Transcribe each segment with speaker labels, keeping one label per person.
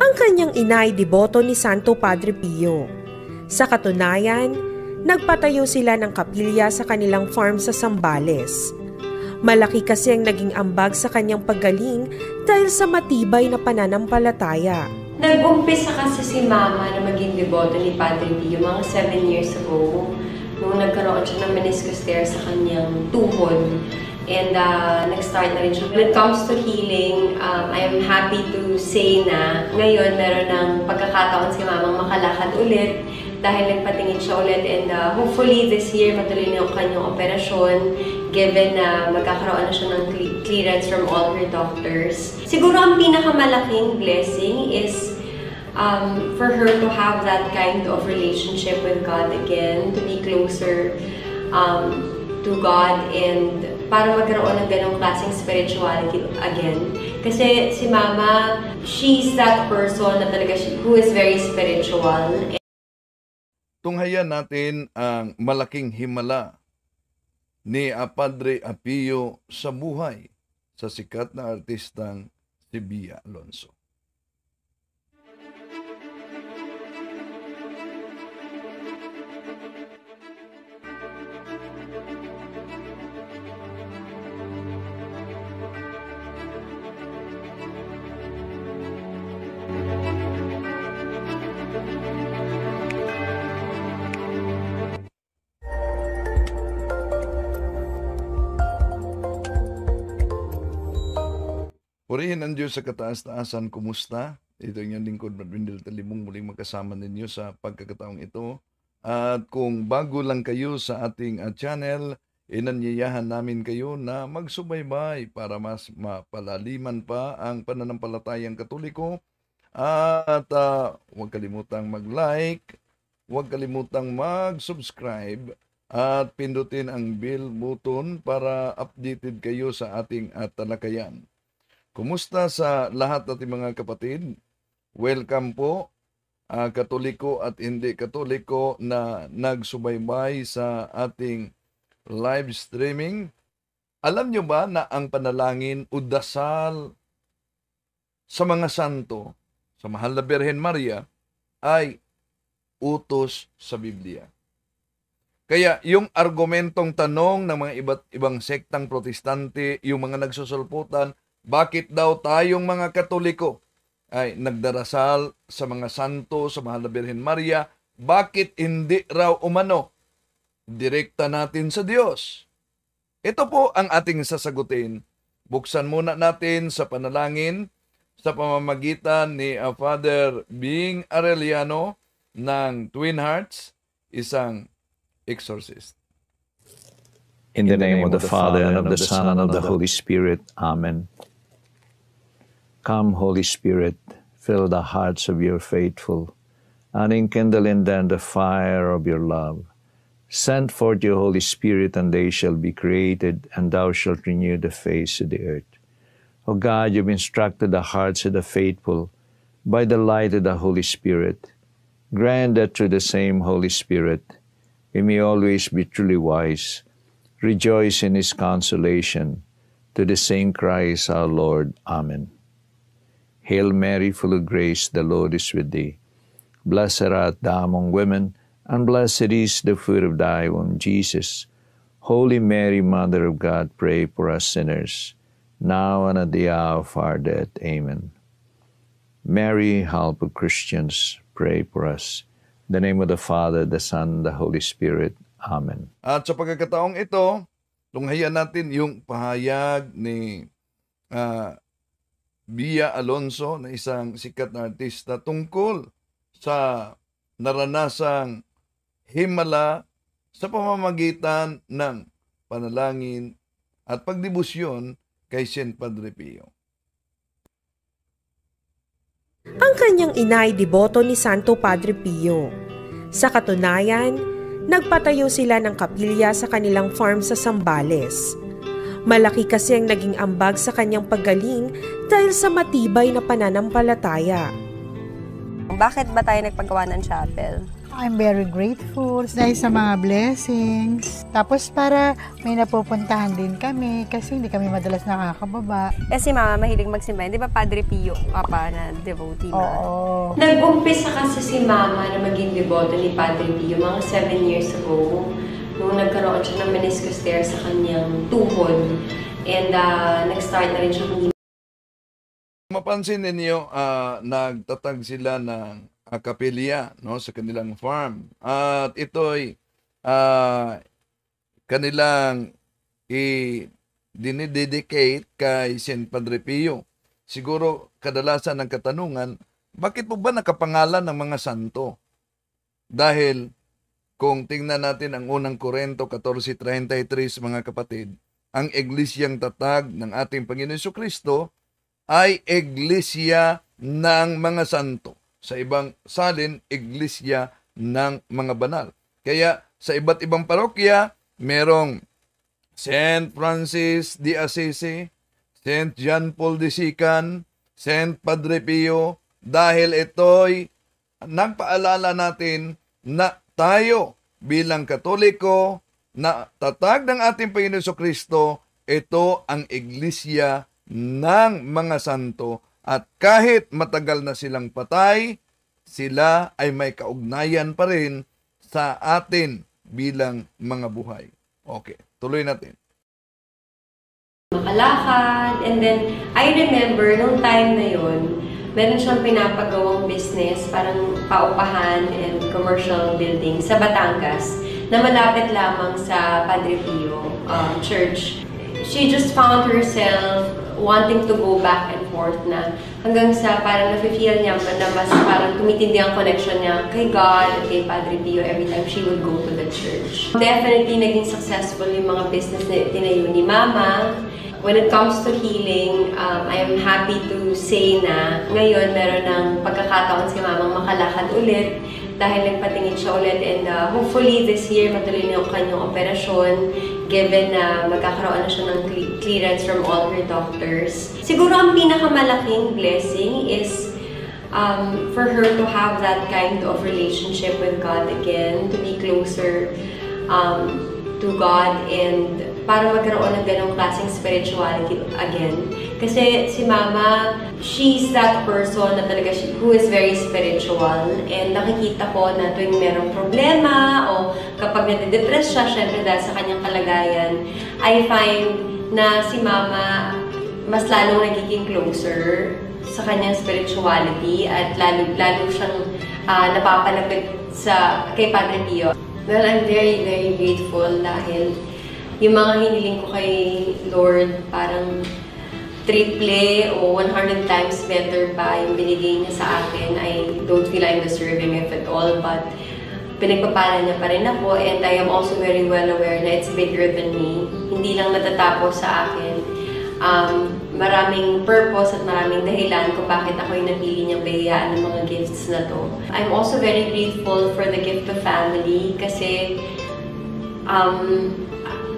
Speaker 1: Ang kanyang ina ay deboto ni Santo Padre Pio. Sa katunayan, nagpatayo sila ng kapilya sa kanilang farm sa Sambales. Malaki kasi ang naging ambag sa kanyang paggaling dahil sa matibay na pananampalataya.
Speaker 2: Nag-umpisa kasi si Mama na maging deboto ni Padre Pio mga 7 years ago nung nagkaroon siya ng meniscus tear sa kanyang tuhod and uh, nag-start na rin siya. When it comes to healing, um, I am happy to say na ngayon meron ng pagkakataon si mamang makalakad ulit dahil nagpatingin siya ulit and uh, hopefully this year matuloy na yung kanyang operasyon given na uh, magkakaroon na siya ng clearance from all her doctors. Siguro ang pinakamalaking blessing is um, for her to have that kind of relationship with God again, to be closer um, to God and para magkaroon ng ganong klaseng spirituality again. Kasi si Mama, she's that person na talaga she, who is very spiritual.
Speaker 3: Tunghayan natin ang malaking himala ni ah, Padre Apio sa buhay sa sikat na artistang si Bia Alonso. Purihin ang Diyos sa kataas-taasan. Kumusta? Ito ang inyong lingkod, Brindel Talimong. Muling magkasama ninyo sa pagkakataong ito. At kung bago lang kayo sa ating uh, channel, inanyayahan namin kayo na magsubaybay para mas mapalaliman pa ang pananampalatayang katoliko. At uh, kalimutang mag-like, huwag kalimutang mag-subscribe at pindutin ang bell button para updated kayo sa ating uh, talakayan. Kumusta sa lahat natin mga kapatid? Welcome po uh, katoliko at hindi katoliko na nagsubaybay sa ating live streaming. Alam nyo ba na ang panalangin o dasal sa mga santo, sa mahal na Birhen Maria, ay utos sa Biblia. Kaya yung argumentong tanong ng mga iba't ibang sektang protestante, yung mga nagsusulputan, bakit daw tayong mga Katoliko ay nagdarasal sa mga santo, sa Mahal na Birhen Maria, bakit hindi raw umano direkta natin sa Diyos? Ito po ang ating sasagutin. Buksan muna natin sa panalangin sa pamamagitan ni Father Bing Arellano ng Twin Hearts, isang exorcist.
Speaker 4: In the, name, of the Father, and of the Son, and of the Holy Spirit. Amen. Come, Holy Spirit, fill the hearts of your faithful, and enkindle in them the fire of your love. Send forth your Holy Spirit, and they shall be created, and thou shalt renew the face of the earth. O God, you've instructed the hearts of the faithful by the light of the Holy Spirit. Grant that through the same Holy Spirit we may always be truly wise, rejoice in his consolation. To the same Christ our Lord. Amen. Hail Mary, full of grace, the Lord is with thee. Blessed art thou among women, and blessed is the fruit of thy womb, Jesus. Holy Mary, Mother of God, pray for us sinners, now and at the hour of our death. Amen. Mary, help of Christians, pray for us. In the name of the Father, the Son, the Holy Spirit. Amen.
Speaker 3: At sa pagkakataong ito, tunghayan natin yung pahayag ni uh, Bia Alonso na isang sikat na artista tungkol sa naranasang himala sa pamamagitan ng panalangin at pagdibusyon kay St. Padre Pio.
Speaker 1: Ang kanyang ina ay deboto ni Santo Padre Pio. Sa katunayan, nagpatayo sila ng kapilya sa kanilang farm sa Sambales Malaki kasi ang naging ambag sa kanyang paggaling dahil sa matibay na pananampalataya.
Speaker 2: Bakit ba tayo nagpagawa ng chapel?
Speaker 1: I'm very grateful dahil sa mga blessings. Tapos para may napupuntahan din kami kasi hindi kami madalas nakakababa.
Speaker 2: Kasi eh, Mama mahilig magsimba. Di ba Padre Pio papa na devotee na? Oo. Nag-umpisa kasi si Mama na maging deboto ni Padre Pio mga 7 years ago nung nagkaroon siya ng meniscus tear sa kanyang tuhod. And uh, nag-start na rin siya ng
Speaker 3: Mapansin ninyo, uh, nagtatag sila ng uh, kapilya no, sa kanilang farm. At ito'y uh, kanilang i-dinededicate kay St. Padre Pio. Siguro kadalasan ang katanungan, bakit po ba nakapangalan ng mga santo? Dahil kung tingnan natin ang unang Korento 14.33 mga kapatid, ang iglesyang tatag ng ating Panginoon Kristo ay iglesia ng mga santo. Sa ibang salin, iglesia ng mga banal. Kaya sa iba't ibang parokya, merong St. Francis de Assisi, St. John Paul de Sican, St. Padre Pio, dahil ito'y nagpaalala natin na tayo bilang katoliko na tatag ng ating Panginoon Kristo, ito ang iglesia ng mga santo at kahit matagal na silang patay, sila ay may kaugnayan pa rin sa atin bilang mga buhay. Okay, tuloy natin.
Speaker 2: Makalakad, and then I remember nung time na yon meron siyang pinapagawang business, parang paupahan and commercial building sa Batangas na malapit lamang sa Padre Pio um, Church. She just found herself wanting to go back and forth na hanggang sa parang nafe-feel niya na mas parang tumitindi ang connection niya kay God at kay Padre Pio every time she would go to the church. Definitely naging successful yung mga business na tinayo ni Mama When it comes to healing, um, I am happy to say na ngayon meron ng pagkakataon si Mamang makalakad ulit dahil nagpatingin siya ulit and uh, hopefully this year matuloy na kanyang operasyon given na magkakaroon na siya ng clearance from all her doctors. Siguro ang pinakamalaking blessing is um, for her to have that kind of relationship with God again, to be closer um, to God and para magkaroon ng ganong klaseng spirituality again. Kasi si Mama, she's that person na talaga she, who is very spiritual. And nakikita ko na tuwing merong problema o kapag nade-depress siya, syempre dahil sa kanyang kalagayan, I find na si Mama mas lalong nagiging closer sa kanyang spirituality at lalo, lalo siyang uh, napapalapit sa, kay Padre Pio. Well, I'm very, very grateful dahil yung mga hiniling ko kay Lord, parang triple o 100 times better pa yung binigay niya sa akin. I don't feel I'm deserving of it all, but pinagpapala niya pa rin ako and I am also very well aware na it's bigger than me. Hindi lang natatapos sa akin. Um, maraming purpose at maraming dahilan kung bakit ako yung napili niyang pahiyaan ng mga gifts na to. I'm also very grateful for the gift of family kasi um,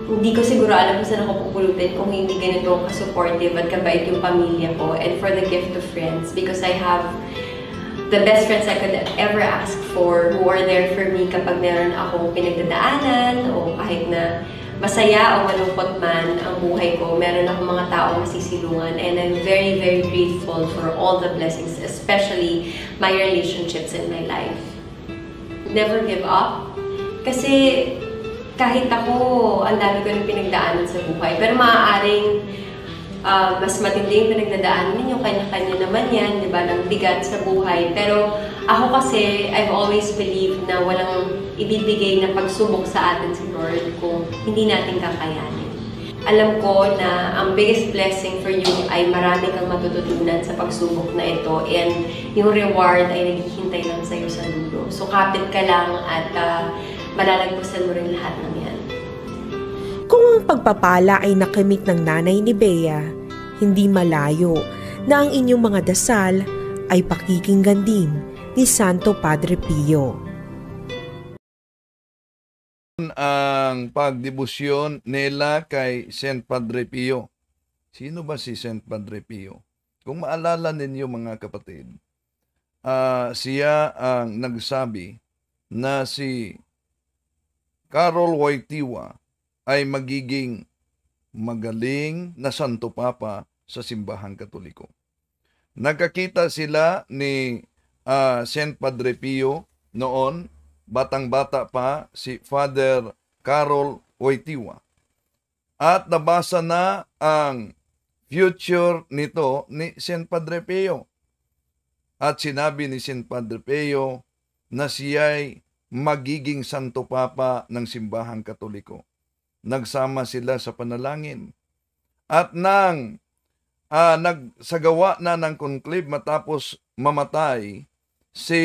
Speaker 2: hindi ko siguro alam kung saan ako pupulutin kung hindi ganito ka-supportive at kabait yung pamilya ko and for the gift of friends because I have the best friends I could ever ask for who are there for me kapag meron akong pinagdadaanan o kahit na masaya o malungkot man ang buhay ko, meron akong mga taong masisilungan and I'm very, very grateful for all the blessings, especially my relationships in my life. Never give up. Kasi kahit ako, ang dami ko rin pinagdaanan sa buhay. Pero maaaring uh, mas matindi yung pinagdadaanan ninyo, kanya-kanya naman yan, di ba, ng bigat sa buhay. Pero ako kasi, I've always believed na walang ibibigay na pagsubok sa atin si Lord kung hindi natin kakayanin. Alam ko na ang biggest blessing for you ay marami kang matututunan sa pagsubok na ito and yung reward ay naghihintay lang sa'yo sa dulo. So kapit ka lang at uh, malalagpasan mo rin lahat ng yan.
Speaker 1: Kung ang pagpapala ay nakimit ng nanay ni Bea, hindi malayo na ang inyong mga dasal ay pakikinggan din ni Santo Padre Pio.
Speaker 3: Ang pagdibusyon nila kay St. Padre Pio. Sino ba si St. Padre Pio? Kung maalala ninyo mga kapatid, uh, siya ang nagsabi na si Carol Wojtyła ay magiging magaling na Santo Papa sa simbahang katoliko. Nagkakita sila ni uh, Saint Padre Pio noon, batang-bata pa si Father Carol Wojtyła. At nabasa na ang future nito ni Saint Padre Pio. At sinabi ni Saint Padre Pio na siya ay magiging Santo Papa ng Simbahang Katoliko. Nagsama sila sa panalangin. At nang uh, nagsagawa na ng conclave matapos mamatay si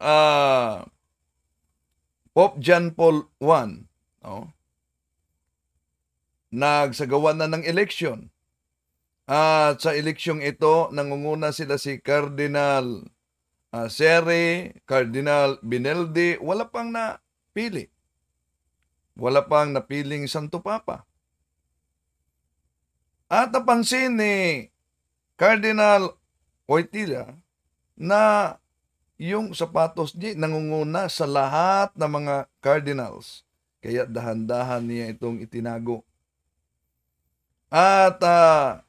Speaker 3: uh, Pope John Paul I, no? nagsagawa na ng election. At sa eleksyong ito, nangunguna sila si Cardinal uh, ah, Seri, Cardinal Bineldi, wala pang napili. Wala pang napiling Santo Papa. At napansin ni Cardinal Oitila na yung sapatos niya nangunguna sa lahat ng mga cardinals. Kaya dahan-dahan niya itong itinago. At uh,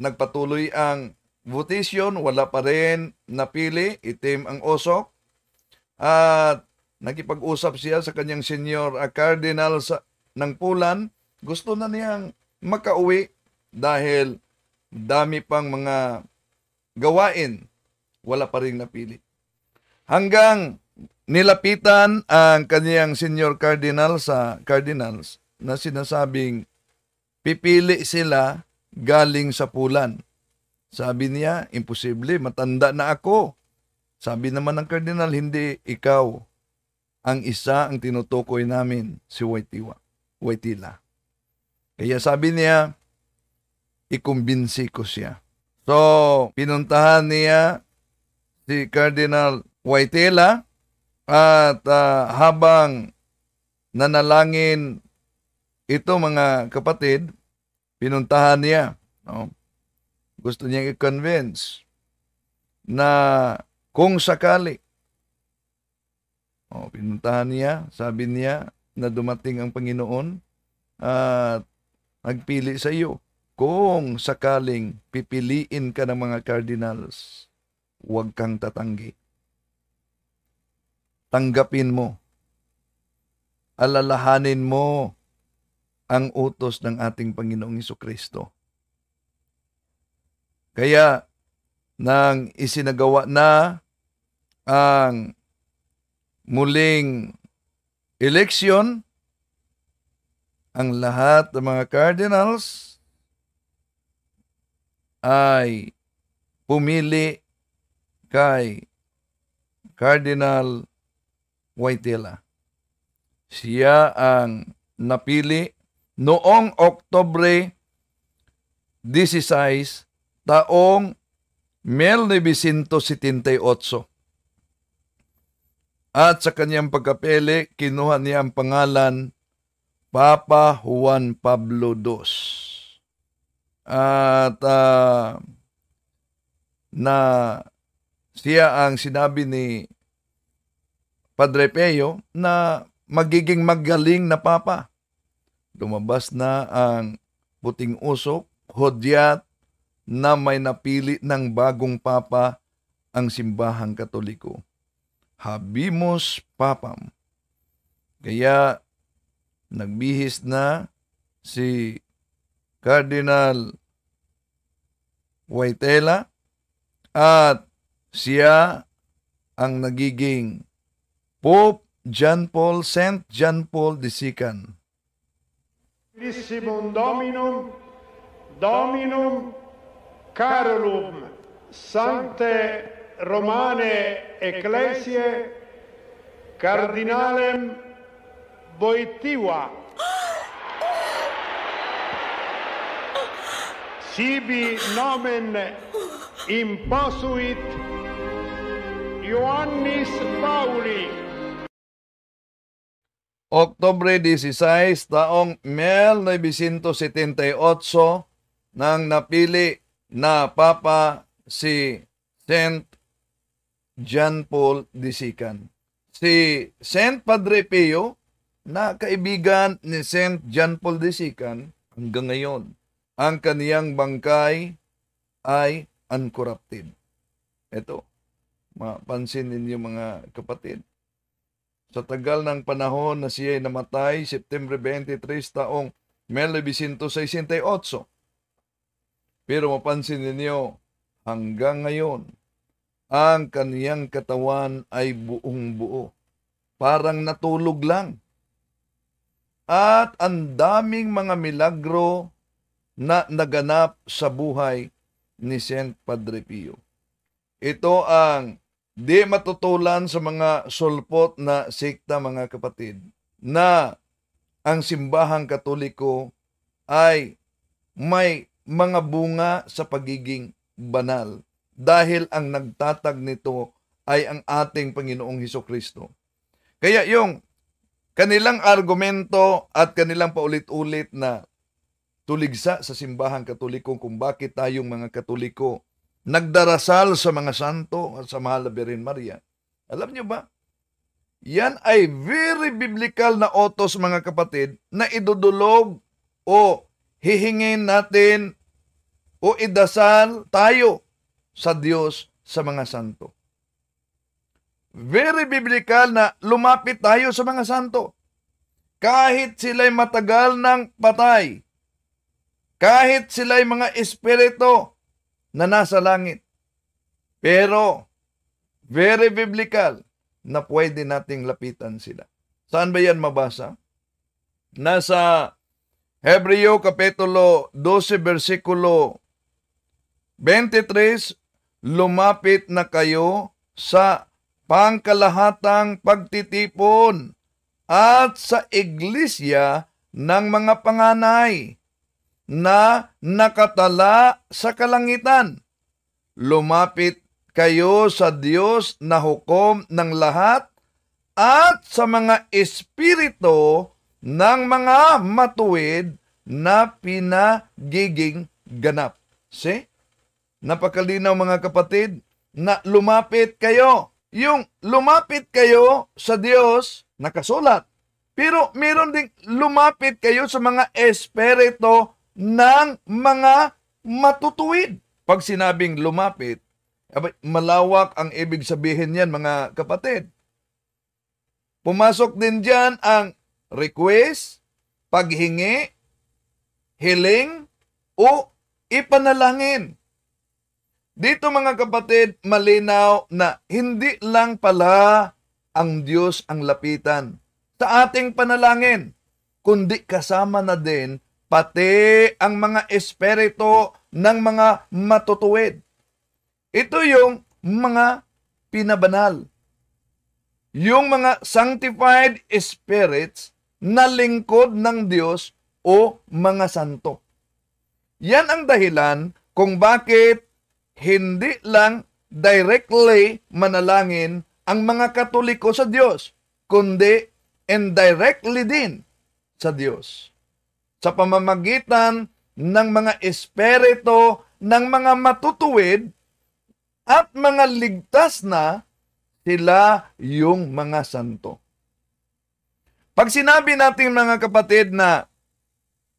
Speaker 3: nagpatuloy ang Votation, wala pa rin napili, itim ang usok. At nakipag-usap siya sa kanyang senior a cardinal sa, ng Pulan. Gusto na niyang makauwi dahil dami pang mga gawain. Wala pa rin napili. Hanggang nilapitan ang kaniyang senior cardinal sa cardinals na sinasabing pipili sila galing sa pulan. Sabi niya, imposible, matanda na ako. Sabi naman ng Cardinal, hindi, ikaw. Ang isa ang tinutukoy namin, si Waitiwa, Waitila. Kaya sabi niya, ikumbinsi ko siya. So, pinuntahan niya si Cardinal Waitila at uh, habang nanalangin ito mga kapatid, pinuntahan niya. No? gusto niyang i-convince na kung sakali, oh, pinuntahan niya, sabi niya na dumating ang Panginoon at nagpili sa iyo. Kung sakaling pipiliin ka ng mga cardinals, huwag kang tatanggi. Tanggapin mo. Alalahanin mo ang utos ng ating Panginoong Iso Kristo kaya nang isinagawa na ang muling election ang lahat ng mga cardinals ay pumili kay Cardinal Waitela. Siya ang napili noong Oktobre 16, taong 1978. At sa kanyang pagkapili, kinuha niya ang pangalan Papa Juan Pablo II. At uh, na siya ang sinabi ni Padre Peo na magiging magaling na papa. Lumabas na ang puting usok, hodyat, na may napili ng bagong papa ang simbahang katoliko. Habimus Papam. Kaya nagbihis na si Cardinal Waitela at siya ang nagiging Pope John Paul, St. John Paul II.
Speaker 4: Lissimum Dominum, Dominum Carolum Sante Romane Ecclesie Cardinalem Boittiwa Sibi nomen imposuit Ioannis Pauli
Speaker 3: Oktobre 16, taong 1978 nang napili na Papa si Saint John Paul II. Si Saint Padre Pio na kaibigan ni Saint John Paul II hanggang ngayon. Ang kaniyang bangkay ay uncorrupted. Ito, mapansin ninyo mga kapatid. Sa tagal ng panahon na siya ay namatay, September 23 taong 1968, pero mapansin ninyo, hanggang ngayon, ang kaniyang katawan ay buong buo. Parang natulog lang. At ang daming mga milagro na naganap sa buhay ni St. Padre Pio. Ito ang di matutulan sa mga sulpot na sikta mga kapatid na ang simbahang katoliko ay may mga bunga sa pagiging banal dahil ang nagtatag nito ay ang ating Panginoong Heso Kristo. Kaya yung kanilang argumento at kanilang paulit-ulit na tuligsa sa simbahan katoliko kung bakit tayong mga katoliko nagdarasal sa mga santo at sa mahal na Birin Maria. Alam nyo ba? Yan ay very biblical na otos mga kapatid na idudulog o hihingin natin o idasal tayo sa Diyos sa mga santo. Very biblical na lumapit tayo sa mga santo. Kahit sila'y matagal ng patay, kahit sila'y mga espirito na nasa langit. Pero, very biblical na pwede nating lapitan sila. Saan ba yan mabasa? Nasa Hebreo Kapitulo 12 versikulo 23 Lumapit na kayo sa pangkalahatang pagtitipon at sa iglesia ng mga panganay na nakatala sa kalangitan. Lumapit kayo sa Diyos na hukom ng lahat at sa mga espirito ng mga matuwid na pinagiging ganap. See? Napakalinaw mga kapatid na lumapit kayo. Yung lumapit kayo sa Diyos, nakasulat. Pero meron ding lumapit kayo sa mga espirito ng mga matutuwid. Pag sinabing lumapit, malawak ang ibig sabihin niyan mga kapatid. Pumasok din diyan ang request, paghingi, hiling, o ipanalangin. Dito mga kapatid, malinaw na hindi lang pala ang Diyos ang lapitan sa ating panalangin, kundi kasama na din pati ang mga espiritu ng mga matutuwid. Ito yung mga pinabanal. Yung mga sanctified spirits na lingkod ng Diyos o mga santo. Yan ang dahilan kung bakit hindi lang directly manalangin ang mga Katoliko sa Diyos, kundi indirectly din sa Diyos. Sa pamamagitan ng mga espirito ng mga matutuwid at mga ligtas na sila yung mga santo. Pag sinabi natin mga kapatid na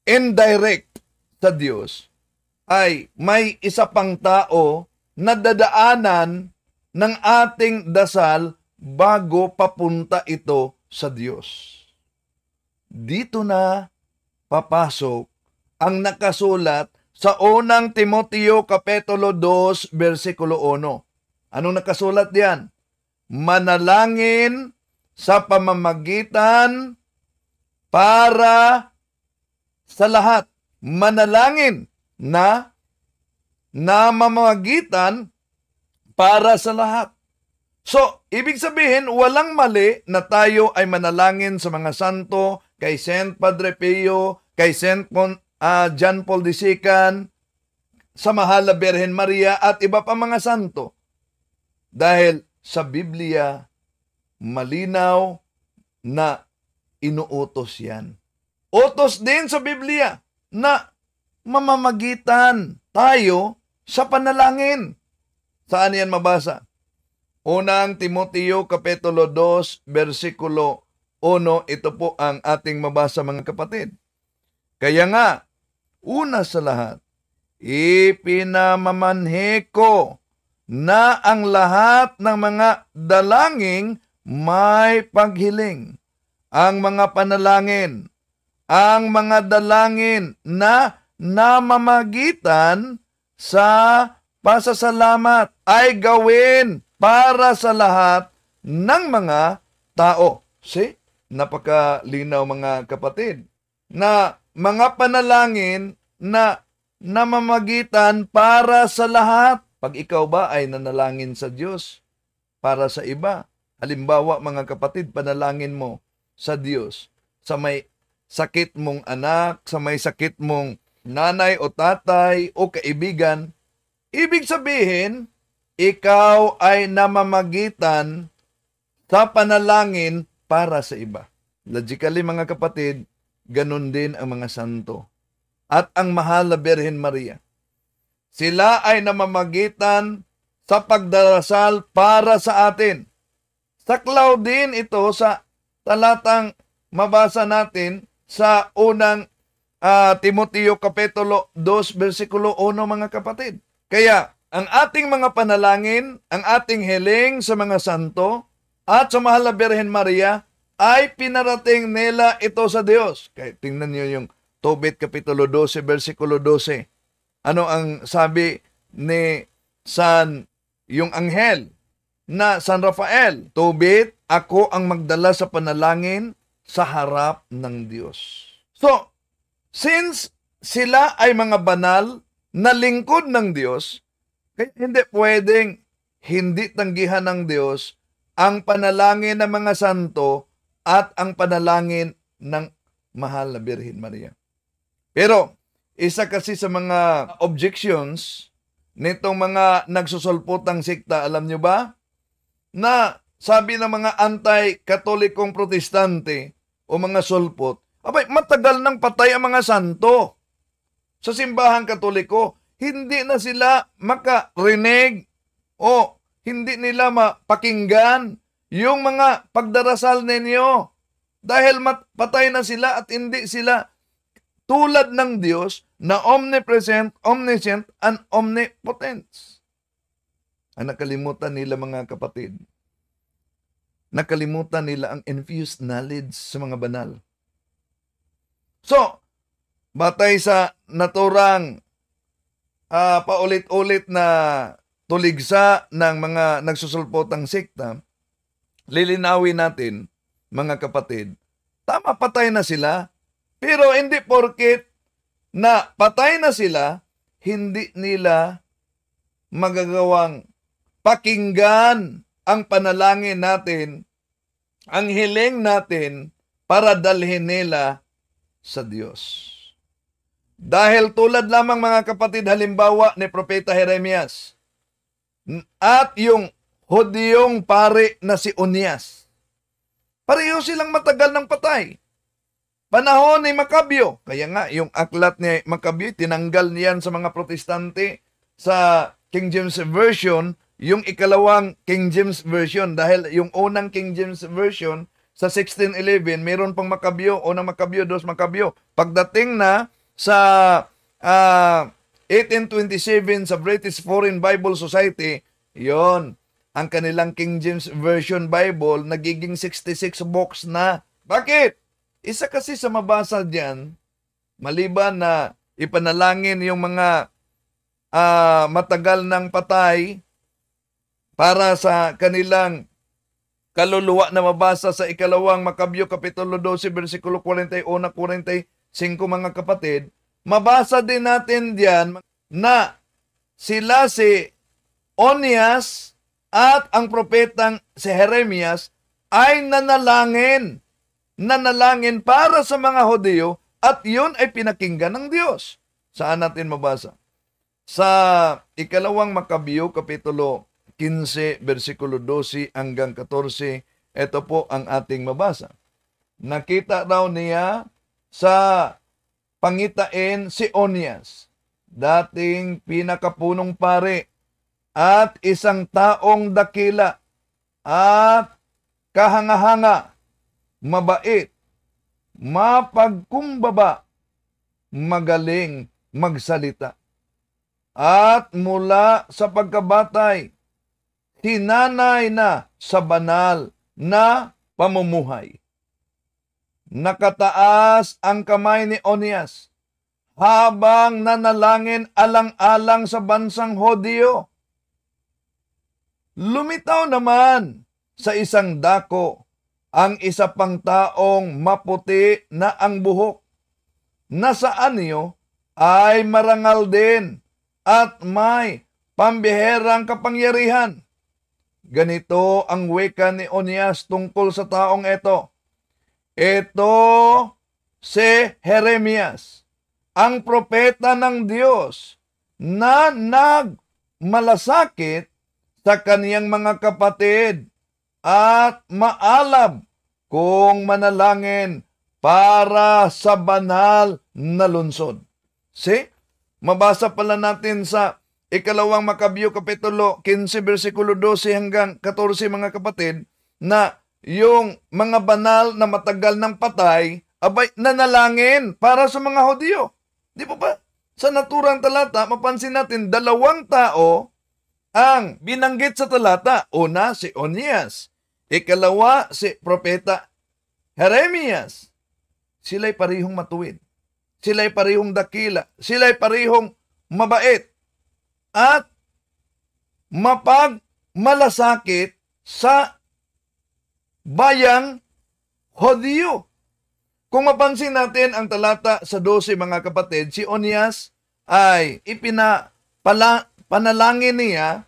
Speaker 3: indirect sa Diyos, ay may isa pang tao na dadaanan ng ating dasal bago papunta ito sa Diyos. Dito na papasok ang nakasulat sa unang Timoteo Kapitulo 2 versikulo 1. Anong nakasulat diyan? Manalangin sa pamamagitan para sa lahat manalangin na namamagitan para sa lahat. So, ibig sabihin, walang mali na tayo ay manalangin sa mga santo, kay St. Padre Pio, kay St. Pon, uh, John Paul II, sa Mahal na Birhen Maria at iba pa mga santo. Dahil sa Biblia, malinaw na inuutos yan. Utos din sa Biblia na mamamagitan tayo sa panalangin. Saan yan mabasa? Unang Timoteo Kapitulo 2, versikulo 1, ito po ang ating mabasa mga kapatid. Kaya nga, una sa lahat, ipinamamanhe ko na ang lahat ng mga dalanging may paghiling, ang mga panalangin, ang mga dalangin na namamagitan sa pasasalamat ay gawin para sa lahat ng mga tao. See? Napakalinaw mga kapatid na mga panalangin na namamagitan para sa lahat. Pag ikaw ba ay nanalangin sa Diyos para sa iba, Halimbawa mga kapatid, panalangin mo sa Diyos sa may sakit mong anak, sa may sakit mong nanay o tatay o kaibigan. Ibig sabihin, ikaw ay namamagitan sa panalangin para sa iba. Logically mga kapatid, ganun din ang mga santo at ang mahal na Birhen Maria. Sila ay namamagitan sa pagdarasal para sa atin. Saklaw din ito sa talatang mabasa natin sa unang uh, Timoteo Kapitulo 2 versikulo 1 mga kapatid. Kaya ang ating mga panalangin, ang ating hiling sa mga santo at sa mahal na Birhen Maria ay pinarating nila ito sa Diyos. Kaya tingnan niyo yung Tobit Kapitulo 12 versikulo 12. Ano ang sabi ni San yung anghel na San Rafael, Tobit, ako ang magdala sa panalangin sa harap ng Diyos. So, since sila ay mga banal na lingkod ng Diyos, kaya hindi pwedeng hindi tanggihan ng Diyos ang panalangin ng mga santo at ang panalangin ng mahal na Birhen Maria. Pero, isa kasi sa mga objections nitong mga nagsusulputang sikta, alam nyo ba? na sabi ng mga anti-katolikong protestante o mga sulpot, abay matagal nang patay ang mga santo. Sa simbahan katoliko, hindi na sila makarinig o hindi nila mapakinggan yung mga pagdarasal ninyo dahil patay na sila at hindi sila tulad ng Diyos na omnipresent, omniscient, and omnipotent ang nakalimutan nila mga kapatid. Nakalimutan nila ang infused knowledge sa mga banal. So, batay sa naturang uh, paulit-ulit na tuligsa ng mga nagsusulpotang sekta, lilinawin natin, mga kapatid, tama patay na sila, pero hindi porket na patay na sila, hindi nila magagawang pakinggan ang panalangin natin, ang hiling natin para dalhin nila sa Diyos. Dahil tulad lamang mga kapatid, halimbawa ni Propeta Jeremias at yung hudiyong pare na si Unias, Pareho silang matagal ng patay. Panahon ni Makabyo. Kaya nga, yung aklat ni Makabyo, tinanggal niyan sa mga protestante sa King James Version yung ikalawang King James Version dahil yung unang King James Version sa 1611 meron pang makabyo, unang makabyo, dos makabyo. Pagdating na sa uh, ah, 1827 sa British Foreign Bible Society, yon ang kanilang King James Version Bible nagiging 66 books na. Bakit? Isa kasi sa mabasa diyan, maliban na ipanalangin yung mga uh, matagal ng patay, para sa kanilang kaluluwa na mabasa sa ikalawang Makabyo Kapitulo 12 versikulo 41-45 mga kapatid, mabasa din natin diyan na sila si Onias at ang propetang si Jeremias ay nanalangin, nanalangin para sa mga Hodeo at yun ay pinakinggan ng Diyos. Saan natin mabasa? Sa ikalawang Makabyo Kapitulo 15, versikulo 12 hanggang 14. Ito po ang ating mabasa. Nakita daw niya sa pangitain si Onias, dating pinakapunong pare at isang taong dakila at kahangahanga, mabait, mapagkumbaba, magaling magsalita. At mula sa pagkabatay, tinanay na sa banal na pamumuhay. Nakataas ang kamay ni Onias habang nanalangin alang-alang sa bansang Hodyo. Lumitaw naman sa isang dako ang isa pang taong maputi na ang buhok. Nasaan niyo ay marangal din at may pambiherang kapangyarihan. Ganito ang wika ni Onias tungkol sa taong ito. Ito si Jeremias, ang propeta ng Diyos na nagmalasakit sa kaniyang mga kapatid at maalab kung manalangin para sa banal na lunsod. See? Mabasa pala natin sa ikalawang Makabiyo Kapitulo 15 versikulo 12 hanggang 14 mga kapatid na yung mga banal na matagal ng patay abay nanalangin para sa mga Hodyo. Di ba ba? Sa naturang talata, mapansin natin dalawang tao ang binanggit sa talata. Una, si Onias. Ikalawa, si Propeta Jeremias. Sila'y parihong matuwid. Sila'y parihong dakila. Sila'y parihong mabait at mapagmalasakit sa bayang Hodyo. Kung mapansin natin ang talata sa 12 mga kapatid, si Onias ay ipinapala niya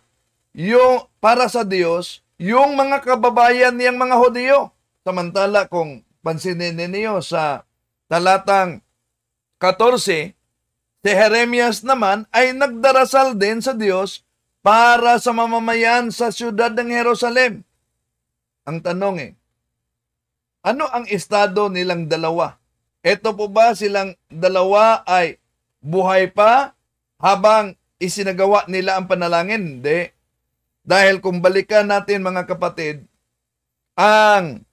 Speaker 3: yung para sa Diyos yung mga kababayan niyang mga Hodyo. Samantala kung pansinin ninyo sa talatang 14, Si Jeremias naman ay nagdarasal din sa Diyos para sa mamamayan sa siyudad ng Jerusalem. Ang tanong eh, ano ang estado nilang dalawa? Ito po ba silang dalawa ay buhay pa habang isinagawa nila ang panalangin? Hindi. Dahil kung balikan natin mga kapatid, ang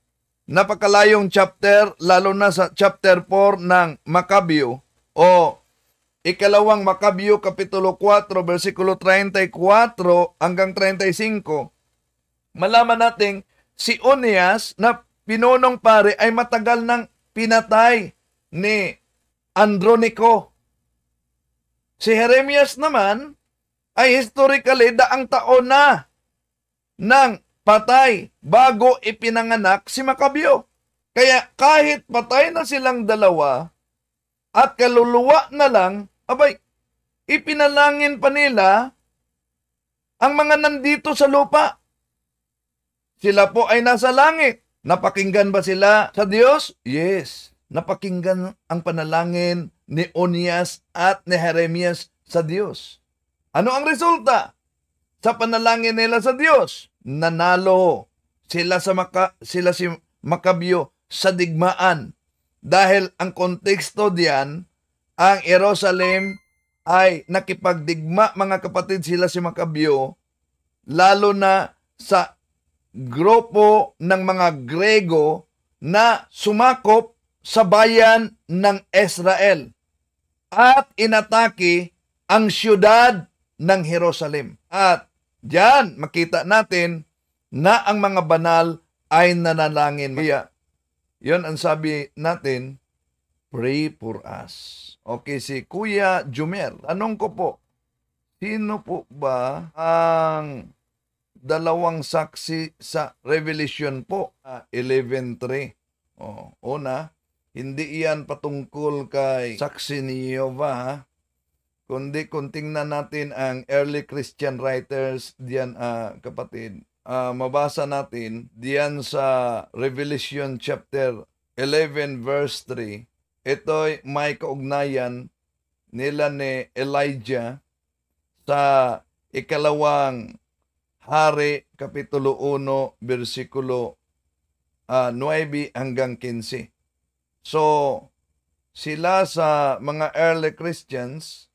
Speaker 3: napakalayong chapter, lalo na sa chapter 4 ng Makabio o Ikalawang Makabyo Kapitulo 4, versikulo 34 hanggang 35, malaman natin si Onias na pinunong pare ay matagal nang pinatay ni Andronico. Si Jeremias naman ay historically daang taon na ng patay bago ipinanganak si Makabyo. Kaya kahit patay na silang dalawa at kaluluwa na lang Abay, ipinalangin pa nila ang mga nandito sa lupa. Sila po ay nasa langit. Napakinggan ba sila sa Diyos? Yes. Napakinggan ang panalangin ni Onias at ni Jeremias sa Diyos. Ano ang resulta sa panalangin nila sa Diyos? Nanalo sila sa maka, sila si Makabyo sa digmaan dahil ang konteksto diyan ang Jerusalem ay nakipagdigma mga kapatid sila si Makabyo lalo na sa grupo ng mga Grego na sumakop sa bayan ng Israel at inatake ang siyudad ng Jerusalem. At diyan makita natin na ang mga banal ay nananalangin. Kaya, yun ang sabi natin, pray for us. Okay, si Kuya Jumer. Anong ko po, sino po ba ang dalawang saksi sa Revelation po? 11.3. Ah, oh, una, hindi iyan patungkol kay saksi ni Jehovah, kundi kung tingnan natin ang early Christian writers diyan uh, kapatid uh, mabasa natin diyan sa Revelation chapter 11 verse 3 ito'y may kaugnayan nila ni Elijah sa ikalawang hari, kapitulo 1, versikulo uh, ah, 9 hanggang 15. So, sila sa mga early Christians,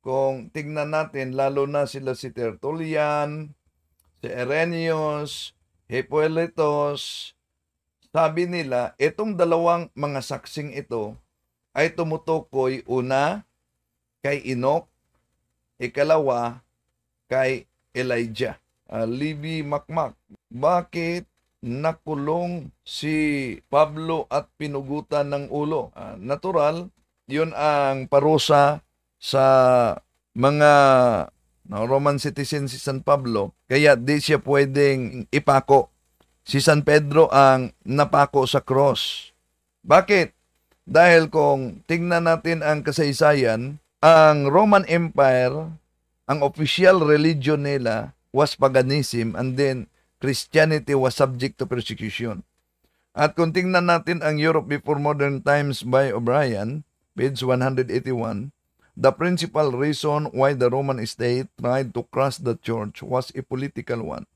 Speaker 3: kung tignan natin, lalo na sila si Tertullian, si Arrhenius, Hippolytus, sabi nila, itong dalawang mga saksing ito, ay tumutukoy una kay Enoch, ikalawa kay Elijah. Uh, ah, Libby Makmak, bakit nakulong si Pablo at pinugutan ng ulo? Uh, natural, yun ang parusa sa mga no, Roman citizens si San Pablo, kaya di siya pwedeng ipako. Si San Pedro ang napako sa cross. Bakit? Dahil kung tingnan natin ang kasaysayan, ang Roman Empire, ang official religion nila was paganism and then Christianity was subject to persecution. At kung tingnan natin ang Europe Before Modern Times by O'Brien, page 181, the principal reason why the Roman state tried to crush the church was a political one.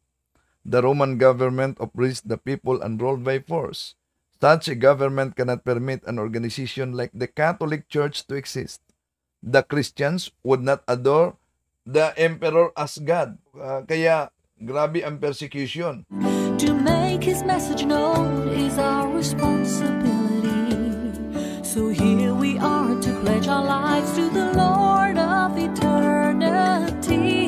Speaker 3: The Roman government oppressed the people and ruled by force. Such a government cannot permit an organization like the Catholic Church to exist. The Christians would not adore the emperor as God. Uh, kaya grabe ang persecution. To make his message known
Speaker 1: is
Speaker 2: our responsibility. So here we are to pledge our lives to the Lord of eternity.